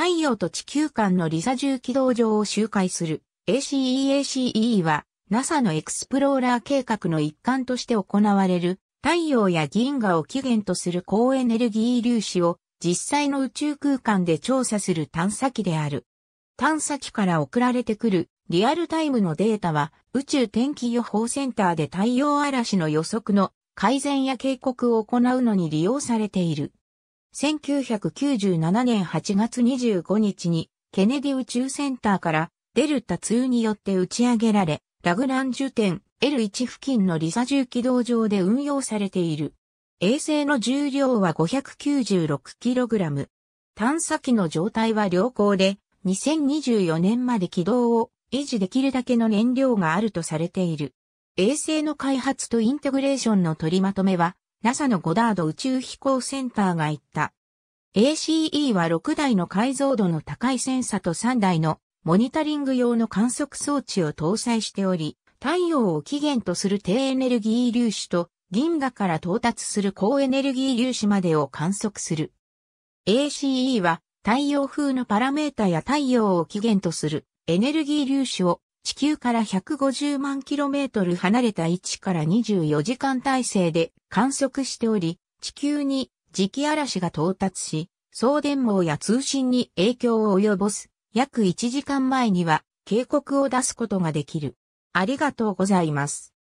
太陽と地球間のリサ重軌道上を周回する ACEACE は NASA のエクスプローラー計画の一環として行われる太陽や銀河を起源とする高エネルギー粒子を実際の宇宙空間で調査する探査機である。探査機から送られてくるリアルタイムのデータは宇宙天気予報センターで太陽嵐の予測の改善や警告を行うのに利用されている。1997年8月25日にケネディ宇宙センターからデルタ2によって打ち上げられ、ラグランジュ点 L1 付近のリサ重軌道上で運用されている。衛星の重量は 596kg。探査機の状態は良好で、2024年まで軌道を維持できるだけの燃料があるとされている。衛星の開発とインテグレーションの取りまとめは、NASA のゴダード宇宙飛行センターが言った。ACE は6台の解像度の高いセンサと3台のモニタリング用の観測装置を搭載しており、太陽を起源とする低エネルギー粒子と銀河から到達する高エネルギー粒子までを観測する。ACE は太陽風のパラメータや太陽を起源とするエネルギー粒子を地球から150万キロメートル離れた位置から24時間体制で観測しており、地球に磁気嵐が到達し、送電網や通信に影響を及ぼす約1時間前には警告を出すことができる。ありがとうございます。